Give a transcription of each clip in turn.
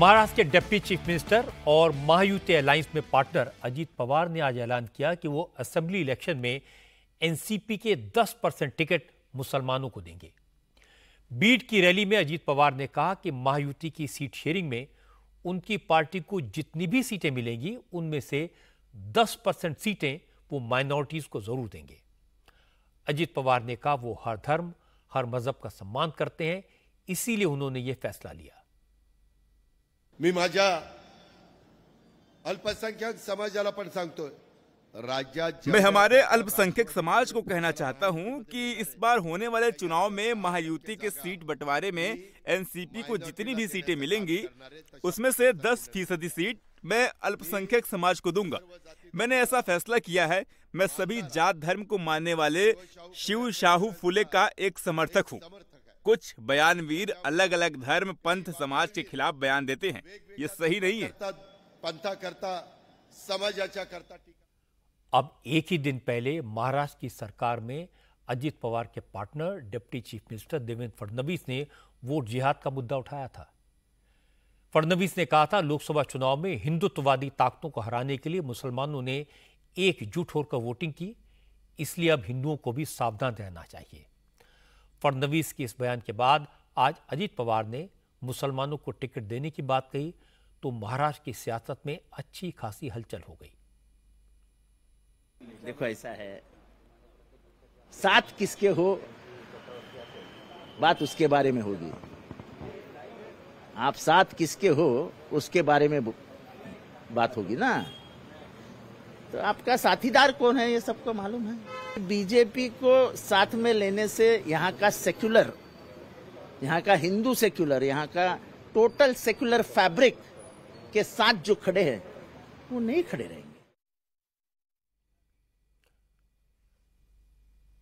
महाराष्ट्र के deputy chief minister और Mahayuti alliance में पार्टनर अजीत पवार ने आज ऐलान किया कि वो असेंबली इलेक्शन में एनसीपी के 10 परसेंट टिकट मुसलमानों को देंगे बीट की रैली में अजीत पवार ने कहा कि महायुति की सीट शेयरिंग में उनकी पार्टी को जितनी भी सीटें मिलेंगी उनमें से 10 परसेंट सीटें वो माइनॉरिटीज़ को ज़रूर देंगे अजीत पवार ने कहा वो हर धर्म हर मज़हब का सम्मान करते हैं इसीलिए उन्होंने ये फैसला लिया मी मजा अल्पसंख्यक समाजाला पण सांगतोय मैं हमारे अल्पसंख्यक समाज को कहना चाहता हूं कि इस बार होने वाले चुनाव में महायुति के सीट बंटवारे में एनसीपी को जितनी भी सीटें मिलेंगी उसमें से 10 फीसदी सीट मैं अल्पसंख्यक समाज को दूंगा मैंने ऐसा फैसला किया है मैं सभी जात धर्म को मानने वाले शिव शाहू फुले का एक समर्थक हूँ कुछ बयानवीर अलग अलग धर्म पंथ समाज के खिलाफ बयान देते हैं ये सही नहीं है पंथा करता समझ अच्छा करता अब एक ही दिन पहले महाराष्ट्र की सरकार में अजीत पवार के partner deputy chief minister Devendra Fadnavis ने वोट जिहाद का मुद्दा उठाया था फडणवीस ने कहा था लोकसभा चुनाव में हिंदुत्ववादी ताकतों को हराने के लिए मुसलमानों ने एकजुट होकर वोटिंग की इसलिए अब हिंदुओं को भी सावधान रहना चाहिए फडनवीस के इस बयान के बाद आज अजीत पवार ने मुसलमानों को टिकट देने की बात कही तो महाराष्ट्र की सियासत में अच्छी खासी हलचल हो गई देखो ऐसा है साथ किसके हो बात उसके बारे में होगी आप साथ किसके हो उसके बारे में बात होगी ना तो आपका साथीदार कौन है ये सबको मालूम है बीजेपी को साथ में लेने से यहाँ का सेक्युलर यहाँ का हिंदू सेक्युलर यहाँ का टोटल सेक्युलर फैब्रिक के साथ जो खड़े हैं वो नहीं खड़े रहेंगे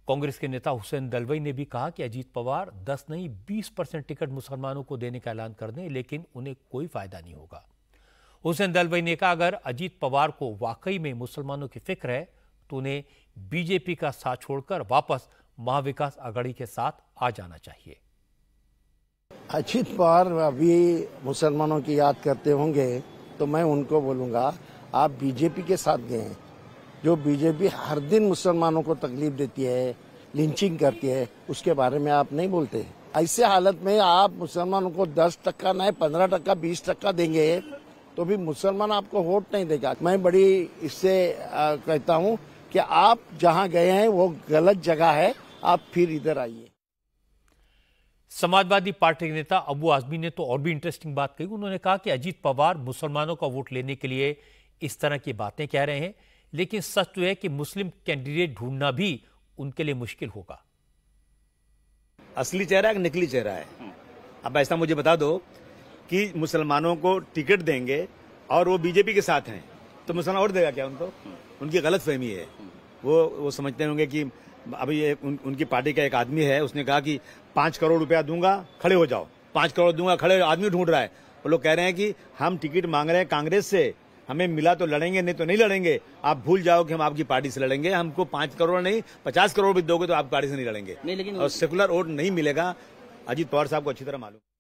कांग्रेस के नेता हुसैन दलवई ने भी कहा कि अजीत पवार 10 नहीं 20 परसेंट टिकट मुसलमानों को देने का ऐलान कर दें लेकिन उन्हें कोई फायदा नहीं होगा हुसैन दलवई ने कहा अगर अजीत पवार को वाकई में मुसलमानों की फिक्र है तो उन्हें बीजेपी का साथ छोड़कर वापस महाविकास आघाड़ी के साथ आ जाना चाहिए अचित पवार अभी मुसलमानों की याद करते होंगे तो मैं उनको बोलूंगा आप बीजेपी के साथ गए जो बीजेपी हर दिन मुसलमानों को तकलीफ देती है लिंचिंग करती है उसके बारे में आप नहीं बोलते ऐसे हालत में आप मुसलमानों को दस टक्का नहीं पंद्रह टक्का बीस टक्का देंगे तो भी मुसलमान आपको वोट नहीं देगा मैं बड़ी इससे कहता हूँ कि आप जहां गए हैं वो गलत जगह है आप फिर इधर आइए समाजवादी पार्टी के नेता अबू आजमी ने तो और भी इंटरेस्टिंग बात कही उन्होंने कहा कि अजीत पवार मुसलमानों का वोट लेने के लिए इस तरह की बातें कह रहे हैं लेकिन सच तो है कि मुस्लिम कैंडिडेट ढूंढना भी उनके लिए मुश्किल होगा असली चेहरा है नकली चेहरा है अब ऐसा मुझे बता दो कि मुसलमानों को टिकट देंगे और वो बीजेपी के साथ हैं तो मुसलमान वोट देगा क्या उनको उनकी गलत फहमी है वो वो समझते होंगे कि अभी ये उन, उनकी पार्टी का एक आदमी है उसने कहा कि पाँच करोड़ रुपया दूंगा खड़े हो जाओ पाँच करोड़ दूंगा खड़े आदमी ढूंढ रहा है वो लोग कह रहे हैं कि हम टिकट मांग रहे हैं कांग्रेस से हमें मिला तो लड़ेंगे नहीं तो नहीं लड़ेंगे आप भूल जाओ कि हम आपकी पार्टी से लड़ेंगे हमको पाँच करोड़ नहीं पचास करोड़ भी दोगे तो आप पार्टी से नहीं लड़ेंगे नहीं लेकिन और सेकुलर वोट नहीं मिलेगा अजीत पवार साहब को अच्छी तरह मालूम